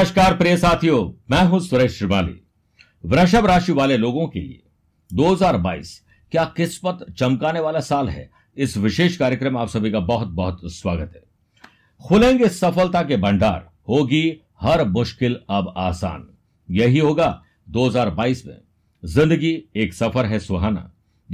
नमस्कार प्रिय साथियों मैं हूं सुरेश श्रीवाली वृषभ राशि वाले लोगों के लिए 2022 क्या किस्मत चमकाने वाला साल है इस विशेष कार्यक्रम आप सभी का बहुत बहुत स्वागत है खुलेंगे सफलता के भंडार होगी हर मुश्किल अब आसान यही होगा 2022 में जिंदगी एक सफर है सुहाना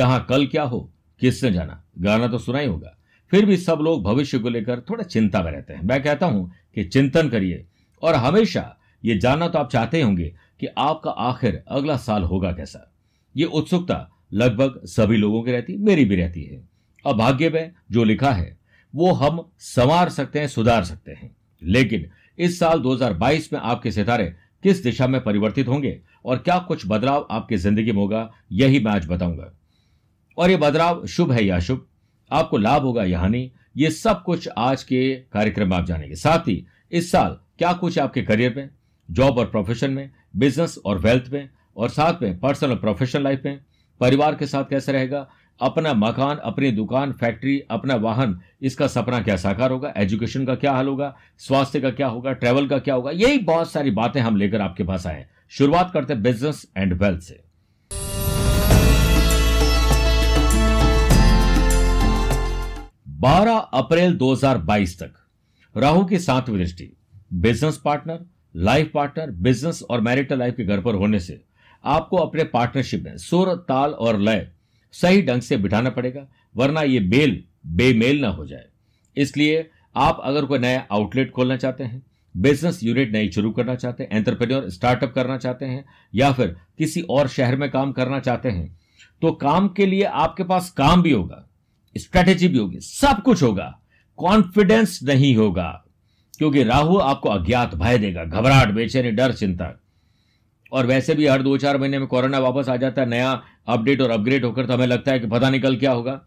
यहां कल क्या हो किसने जाना गाना तो सुना ही होगा फिर भी सब लोग भविष्य को लेकर थोड़ा चिंता में रहते हैं मैं कहता हूं कि चिंतन करिए और हमेशा ये जानना तो आप चाहते होंगे कि आपका आखिर अगला साल होगा कैसा ये उत्सुकता लगभग सभी लोगों की रहती मेरी भी रहती है अब भाग्य में जो लिखा है वो हम संवार सकते हैं सुधार सकते हैं लेकिन इस साल 2022 में आपके सितारे किस दिशा में परिवर्तित होंगे और क्या कुछ बदलाव आपकी जिंदगी में होगा यही मैं आज बताऊंगा और ये बदलाव शुभ है या शुभ आपको लाभ होगा या हानि ये सब कुछ आज के कार्यक्रम में आप जानेंगे साथ ही इस साल क्या कुछ आपके करियर में जॉब और प्रोफेशन में बिजनेस और वेल्थ में और साथ में पर्सनल और प्रोफेशनल लाइफ में परिवार के साथ कैसे रहेगा अपना मकान अपनी दुकान फैक्ट्री अपना वाहन इसका सपना क्या साकार होगा एजुकेशन का क्या हाल होगा स्वास्थ्य का क्या होगा ट्रेवल का क्या होगा यही बहुत सारी बातें हम लेकर आपके पास आए शुरुआत करते हैं बिजनेस एंड वेल्थ से बारह अप्रैल 2022 तक राहु की सातवीं दृष्टि business partner life partner business और मैरिटल लाइफ के घर पर होने से आपको अपने पार्टनरशिप में सुर ताल और लय सही ढंग से बिठाना पड़ेगा वरना ये बेल बेमेल ना हो जाए इसलिए आप अगर कोई नया आउटलेट खोलना चाहते हैं बिजनेस यूनिट नई शुरू करना चाहते हैं एंटरप्रेन्योर स्टार्टअप करना चाहते हैं या फिर किसी और शहर में काम करना चाहते हैं तो काम के लिए आपके पास काम भी होगा स्ट्रेटेजी भी होगी सब कुछ होगा कॉन्फिडेंस नहीं होगा क्योंकि राहु आपको अज्ञात भय देगा घबराहट बेचैनी डर चिंता और वैसे भी हर दो चार महीने में कोरोना वापस आ जाता है नया अपडेट और अपग्रेड होकर तो हमें लगता है कि पता नहीं कल क्या होगा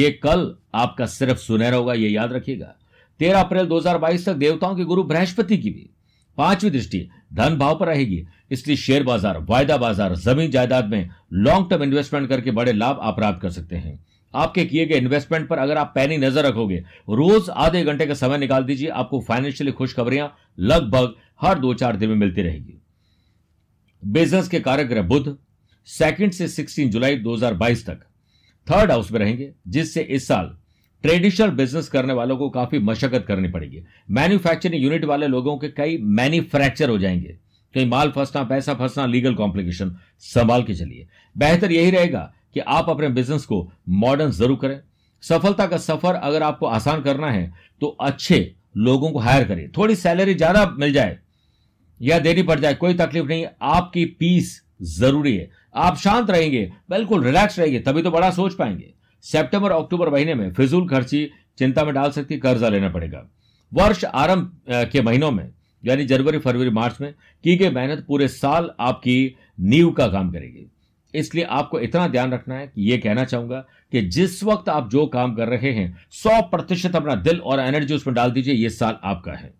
ये कल आपका सिर्फ सुनहरा होगा ये याद रखिएगा तेरह अप्रैल दो तक देवताओं के गुरु बृहस्पति की भी पांचवी दृष्टि धन भाव पर रहेगी इसलिए शेयर बाजार वायदा बाजार जमीन जायदाद में लॉन्ग टर्म इन्वेस्टमेंट करके बड़े लाभ आप प्राप्त कर सकते हैं आपके किए गए इन्वेस्टमेंट पर अगर आप पैनी नजर रखोगे रोज आधे घंटे का समय निकाल दीजिए आपको फाइनेंशियली खुशखबरियां लगभग हर दो चार दिन में मिलती रहेगी बिजनेस के कारक बुद्ध सेकेंड से सिक्सटीन जुलाई 2022 तक थर्ड हाउस में रहेंगे जिससे इस साल ट्रेडिशनल बिजनेस करने वालों को काफी मशक्कत करनी पड़ेगी मैन्युफैक्चरिंग यूनिट वाले लोगों के कई मैन्युफ्रैक्चर हो जाएंगे कहीं माल फंसना पैसा फंसना लीगल कॉम्प्लिकेशन संभाल के चलिए बेहतर यही रहेगा कि आप अपने बिजनेस को मॉडर्न जरूर करें सफलता का सफर अगर आपको आसान करना है तो अच्छे लोगों को हायर करें थोड़ी सैलरी ज्यादा मिल जाए या देनी पड़ जाए कोई तकलीफ नहीं आपकी पीस जरूरी है आप शांत रहेंगे बिल्कुल रिलैक्स रहेंगे तभी तो बड़ा सोच पाएंगे सितंबर अक्टूबर महीने में फिजूल खर्ची चिंता में डाल सकती कर्जा लेना पड़ेगा वर्ष आरंभ के महीनों में यानी जनवरी फरवरी मार्च में की गई मेहनत पूरे साल आपकी नींव का काम करेगी इसलिए आपको इतना ध्यान रखना है कि यह कहना चाहूंगा कि जिस वक्त आप जो काम कर रहे हैं सौ प्रतिशत अपना दिल और एनर्जी उसमें डाल दीजिए यह साल आपका है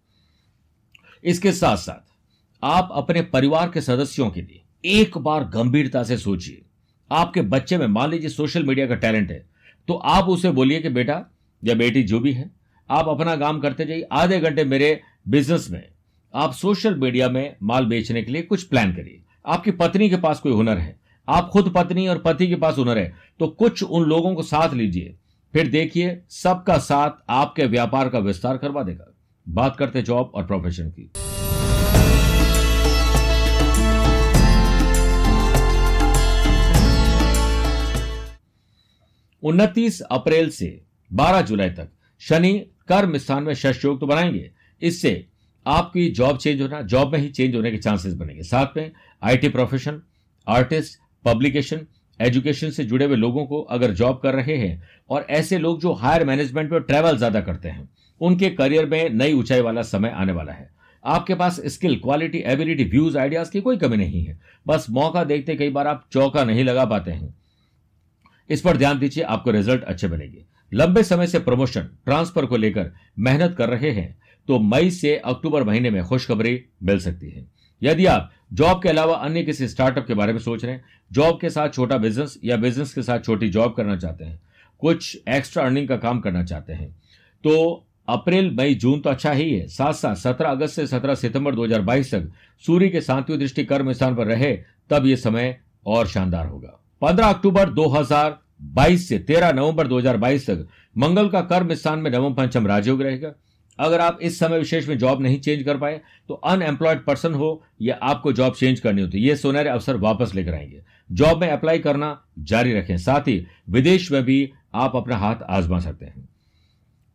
इसके साथ साथ आप अपने परिवार के सदस्यों के लिए एक बार गंभीरता से सोचिए आपके बच्चे में मान लीजिए सोशल मीडिया का टैलेंट है तो आप उसे बोलिए कि बेटा या बेटी जो भी है आप अपना काम करते जाइए आधे घंटे मेरे बिजनेस में आप सोशल मीडिया में माल बेचने के लिए कुछ प्लान करिए आपकी पत्नी के पास कोई हुनर है आप खुद पत्नी और पति के पास हुनर है तो कुछ उन लोगों को साथ लीजिए फिर देखिए सबका साथ आपके व्यापार का विस्तार करवा देगा बात करते जॉब और प्रोफेशन की उनतीस अप्रैल से 12 जुलाई तक शनि कर्म स्थान में शश योग तो बनाएंगे इससे आपकी जॉब चेंज होना जॉब में ही चेंज होने के चांसेस बनेंगे साथ में IT profession artist publication education से जुड़े हुए लोगों को अगर जॉब कर रहे हैं और ऐसे लोग जो हायर मैनेजमेंट में ट्रैवल ज्यादा करते हैं उनके करियर में नई ऊंचाई वाला समय आने वाला है आपके पास skill quality ability views ideas की कोई कमी नहीं है बस मौका देखते कई बार आप चौका नहीं लगा पाते हैं इस पर ध्यान दीजिए आपको रिजल्ट अच्छे बनेंगे लंबे समय से प्रमोशन ट्रांसफर को लेकर मेहनत कर रहे हैं तो मई से अक्टूबर महीने में खुशखबरी मिल सकती है यदि आप जॉब के अलावा अन्य किसी स्टार्टअप के बारे में सोच रहे हैं जॉब के साथ छोटा बिजनेस या बिजनेस के साथ छोटी जॉब करना चाहते हैं कुछ एक्स्ट्रा अर्निंग का काम करना चाहते हैं तो अप्रैल मई जून तो अच्छा ही है साथ साथ सत्रह अगस्त से सत्रह सितंबर दो तक सूर्य के सातवें दृष्टि कर्म स्थान पर रहे तब यह समय और शानदार होगा पंद्रह अक्टूबर दो बाईस से 13 नवंबर 2022 तक मंगल का कर्म स्थान में नवम पंचम राजयोग रहेगा अगर आप इस समय विशेष में जॉब नहीं चेंज कर पाए तो अनएम्प्लॉयड पर्सन हो या आपको जॉब चेंज करनी होती है ये सोनहरे अवसर वापस लेकर आएंगे जॉब में अप्लाई करना जारी रखें साथ ही विदेश में भी आप अपना हाथ आजमा सकते हैं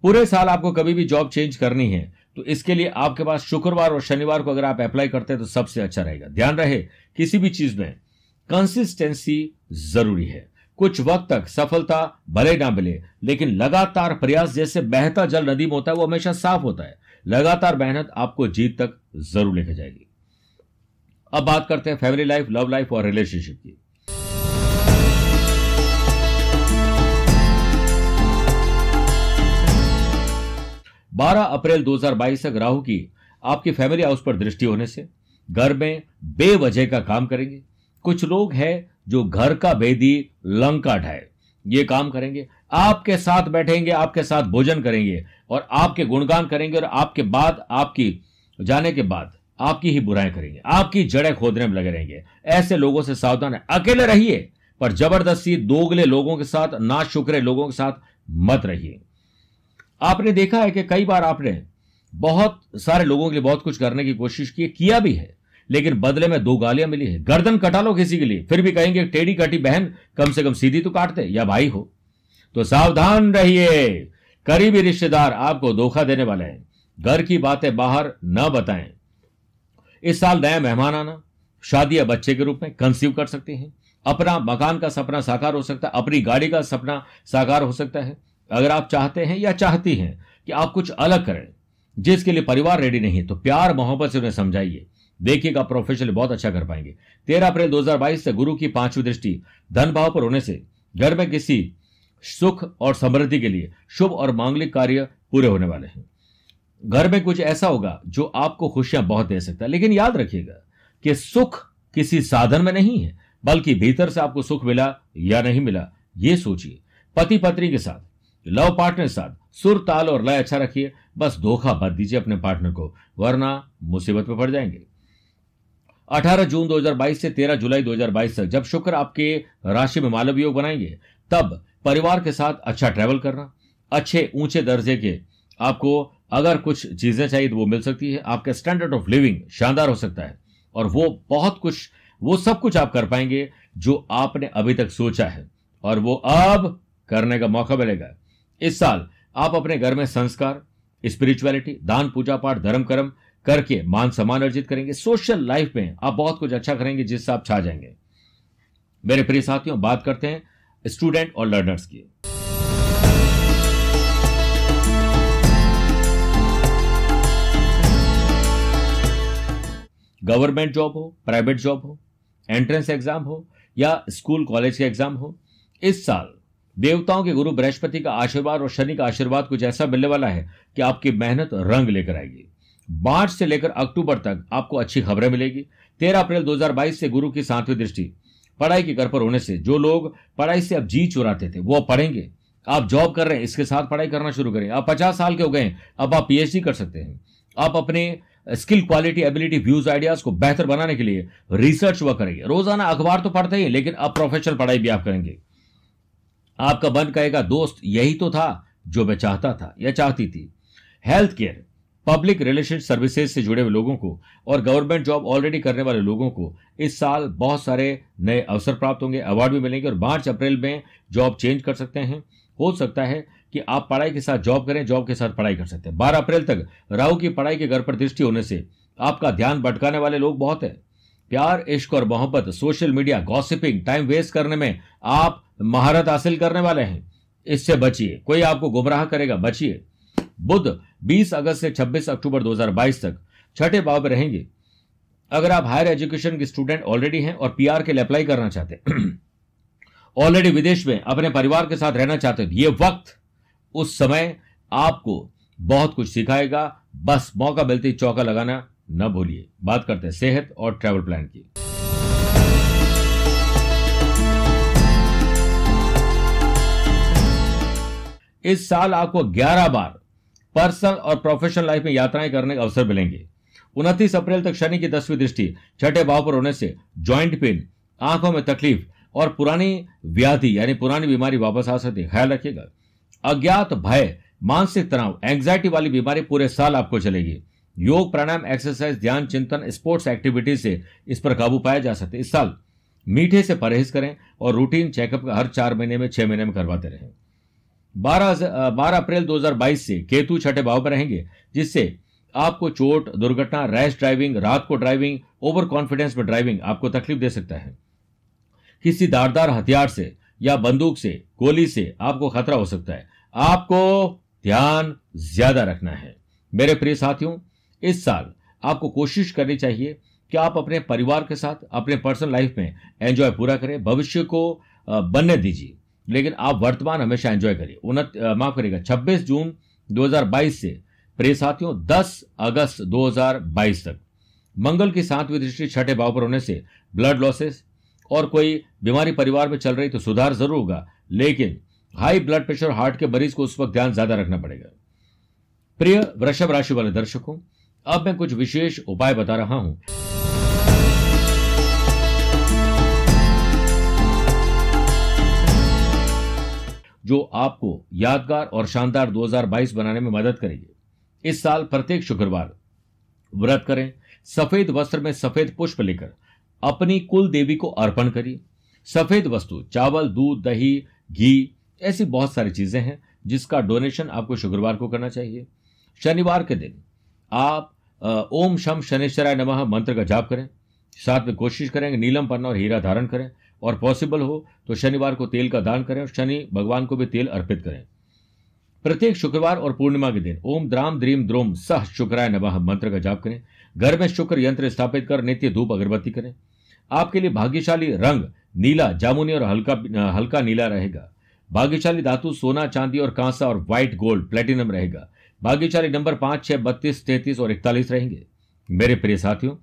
पूरे साल आपको कभी भी जॉब चेंज करनी है तो इसके लिए आपके पास शुक्रवार और शनिवार को अगर आप अप्लाई करते हैं तो सबसे अच्छा रहेगा ध्यान रहे किसी भी चीज में कंसिस्टेंसी जरूरी है कुछ वक्त तक सफलता भले ना मिले लेकिन लगातार प्रयास जैसे बहता जल नदी में होता है वो हमेशा साफ होता है लगातार मेहनत आपको जीत तक जरूर लेकर जाएगी अब बात करते हैं फैमिली लाइफ लव लाइफ और रिलेशनशिप की बारह अप्रैल 2022 तक राहु की आपकी फैमिली हाउस पर दृष्टि होने से घर में बेवजह का काम करेंगे कुछ लोग हैं जो घर का भेदी लंका ढाए ये काम करेंगे आपके साथ बैठेंगे आपके साथ भोजन करेंगे और आपके गुणगान करेंगे और आपके बाद आपकी जाने के बाद आपकी ही बुराएं करेंगे आपकी जड़ें खोदने में लगे रहेंगे ऐसे लोगों से सावधान है अकेले रहिए पर जबरदस्ती दोगले लोगों के साथ ना शुक्रे लोगों के साथ मत रहिए आपने देखा है कि कई बार आपने बहुत सारे लोगों के लिए बहुत कुछ करने की कोशिश की किया भी है लेकिन बदले में दो गालियां मिली है गर्दन कटा लो किसी के लिए फिर भी कहेंगे टेढ़ी कटी बहन कम से कम सीधी तो काटते या भाई हो तो सावधान रहिए करीबी रिश्तेदार आपको धोखा देने वाले हैं घर की बातें बाहर न बताएं इस साल नया मेहमान आना शादी या बच्चे के रूप में कंसीव कर सकते हैं अपना मकान का सपना साकार हो सकता है अपनी गाड़ी का सपना साकार हो सकता है अगर आप चाहते हैं या चाहती हैं कि आप कुछ अलग करें जिसके लिए परिवार रेडी नहीं तो प्यार मोहब्बत से उन्हें समझाइए देखिएगा प्रोफेशनल बहुत अच्छा कर पाएंगे तेरह अप्रैल दो से गुरु की पांचवी दृष्टि धन भाव पर होने से घर में किसी सुख और समृद्धि के लिए शुभ और मांगलिक कार्य पूरे होने वाले हैं घर में कुछ ऐसा होगा जो आपको खुशियां बहुत दे सकता है लेकिन याद रखिएगा कि सुख किसी साधन में नहीं है बल्कि भीतर से आपको सुख मिला या नहीं मिला ये सोचिए पति पत्नी के साथ लव पार्टनर के साथ सुर ताल और लय अच्छा रखिए बस धोखा भर दीजिए अपने पार्टनर को वरना मुसीबत में पड़ जाएंगे 18 जून 2022 से 13 जुलाई 2022 तक जब शुक्र आपके राशि में मालव योग बनाएंगे तब परिवार के साथ अच्छा ट्रैवल करना अच्छे ऊंचे दर्जे के आपको अगर कुछ चीजें चाहिए तो वो मिल सकती है आपका स्टैंडर्ड ऑफ लिविंग शानदार हो सकता है और वो बहुत कुछ वो सब कुछ आप कर पाएंगे जो आपने अभी तक सोचा है और वो अब करने का मौका मिलेगा इस साल आप अपने घर में संस्कार स्पिरिचुअलिटी दान पूजा पाठ धर्म कर्म करके मान सम्मान अर्जित करेंगे सोशल लाइफ में आप बहुत कुछ अच्छा करेंगे जिससे आप छा जाएंगे मेरे प्रिय साथियों बात करते हैं स्टूडेंट और लर्नर्स की गवर्नमेंट जॉब हो प्राइवेट जॉब हो एंट्रेंस एग्जाम हो या स्कूल कॉलेज के एग्जाम हो इस साल देवताओं के गुरु बृहस्पति का आशीर्वाद और शनि का आशीर्वाद कुछ ऐसा मिलने वाला है कि आपकी मेहनत रंग लेकर आएगी मार्च से लेकर अक्टूबर तक आपको अच्छी खबरें मिलेगी तेरह अप्रैल 2022 से गुरु की सातवीं दृष्टि पढ़ाई के घर पर होने से जो लोग पढ़ाई से अब जी चुराते थे वो पढ़ेंगे आप जॉब कर रहे हैं इसके साथ पढ़ाई करना शुरू करें आप पचास साल के हो गए अब आप पीएचडी कर सकते हैं आप अपने skill quality ability views ideas को बेहतर बनाने के लिए रिसर्च वर्क करेंगे रोजाना अखबार तो पढ़ते ही लेकिन अब प्रोफेशनल पढ़ाई भी आप करेंगे आपका मन कहेगा दोस्त यही तो था जो मैं चाहता था या चाहती थी health care public relation services से जुड़े हुए लोगों को और गवर्नमेंट जॉब ऑलरेडी करने वाले लोगों को इस साल बहुत सारे नए अवसर प्राप्त होंगे अवार्ड भी मिलेंगे और मार्च अप्रैल में जॉब चेंज कर सकते हैं हो सकता है कि आप पढ़ाई के साथ जॉब करें जॉब के साथ पढ़ाई कर सकते हैं बारह अप्रैल तक राहु की पढ़ाई के घर पर दृष्टि होने से आपका ध्यान भटकाने वाले लोग बहुत है प्यार इश्क और मोहब्बत social media gossiping time waste करने में आप महारत हासिल करने वाले हैं इससे बचिए कोई आपको गुमराह करेगा बचिए बुद्ध 20 अगस्त से 26 अक्टूबर 2022 तक छठे भाव में रहेंगे अगर आप हायर एजुकेशन के स्टूडेंट ऑलरेडी हैं और पीआर के लिए अप्लाई करना चाहते हैं ऑलरेडी विदेश में अपने परिवार के साथ रहना चाहते हैं ये वक्त उस समय आपको बहुत कुछ सिखाएगा बस मौका मिलते ही चौका लगाना न भूलिए बात करते हैं सेहत और ट्रैवल प्लान की इस साल आपको 11 बार पर्सनल और प्रोफेशनल लाइफ में यात्राएं करने का अवसर मिलेंगे उनतीस अप्रैल तक शनि की दसवीं दृष्टि छठे भाव पर होने से ज्वाइंट पेन आंखों में तकलीफ और पुरानी व्याधि यानी पुरानी बीमारी वापस आ सकती है ख्याल रखिएगा अज्ञात भय मानसिक तनाव एंग्जाइटी वाली बीमारी पूरे साल आपको चलेगी योग प्राणायाम एक्सरसाइज ध्यान चिंतन स्पोर्ट्स एक्टिविटीज से इस पर काबू पाया जा सकता है इस साल मीठे से परहेज करें और रूटीन चेकअप हर चार महीने में छह महीने में करवाते रहें बारह बारह अप्रैल 2022 से केतु छठे भाव पर रहेंगे जिससे आपको चोट दुर्घटना रैश ड्राइविंग रात को ड्राइविंग ओवर कॉन्फिडेंस में ड्राइविंग आपको तकलीफ दे सकता है किसी दारदार हथियार से या बंदूक से गोली से आपको खतरा हो सकता है आपको ध्यान ज्यादा रखना है मेरे प्रिय साथियों इस साल आपको कोशिश करनी चाहिए कि आप अपने परिवार के साथ अपने पर्सनल लाइफ में एंजॉय पूरा करें भविष्य को बनने दीजिए लेकिन आप वर्तमान हमेशा एंजॉय करिए माफ करिएगा 26 जून 2022 से प्रे साथियों 10 अगस्त 2022 तक मंगल की सातवीं दृष्टि छठे भाव पर होने से ब्लड लॉसेस और कोई बीमारी परिवार में चल रही तो सुधार जरूर होगा लेकिन हाई ब्लड प्रेशर हार्ट के मरीज को उस वक्त ध्यान ज्यादा रखना पड़ेगा प्रिय वृषभ राशि वाले दर्शकों अब मैं कुछ विशेष उपाय बता रहा हूं जो आपको यादगार और शानदार 2022 बनाने में मदद करेंगे इस साल प्रत्येक शुक्रवार व्रत करें सफेद वस्त्र में सफेद पुष्प लेकर अपनी कुल देवी को अर्पण करिए सफेद वस्तु चावल दूध दही घी ऐसी बहुत सारी चीजें हैं जिसका डोनेशन आपको शुक्रवार को करना चाहिए शनिवार के दिन आप ओम शम शनिश्चराय नमः मंत्र का जाप करें साथ में कोशिश करेंगे नीलम पन्ना और हीरा धारण करें और पॉसिबल हो तो शनिवार को तेल का दान करें और शनि भगवान को भी तेल अर्पित करें प्रत्येक शुक्रवार और पूर्णिमा के दिन ओम द्राम द्रीम द्रोम सह शुक्राय नमः मंत्र का जाप करें घर में शुक्र यंत्र स्थापित कर नित्य धूप अगरबत्ती करें आपके लिए भाग्यशाली रंग नीला जामुनी और हल्का हल्का नीला रहेगा भाग्यशाली धातु सोना चांदी और कांसा और व्हाइट गोल्ड प्लेटिनम रहेगा भाग्यशाली नंबर पांच छह बत्तीस तैतीस और इकतालीस रहेंगे मेरे प्रिय साथियों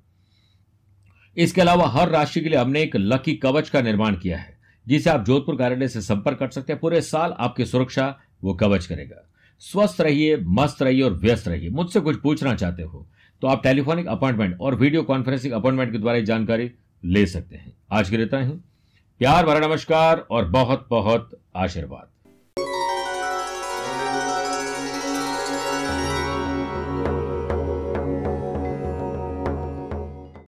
इसके अलावा हर राशि के लिए हमने एक लकी कवच का निर्माण किया है जिसे आप जोधपुर कार्यालय से संपर्क कर सकते हैं पूरे साल आपकी सुरक्षा वो कवच करेगा स्वस्थ रहिए मस्त रहिए और व्यस्त रहिए मुझसे कुछ पूछना चाहते हो तो आप टेलीफोनिक अपॉइंटमेंट और वीडियो कॉन्फ्रेंसिंग अपॉइंटमेंट के द्वारा जानकारी ले सकते हैं आज के लिए इतना ही प्यार भरा नमस्कार और बहुत बहुत आशीर्वाद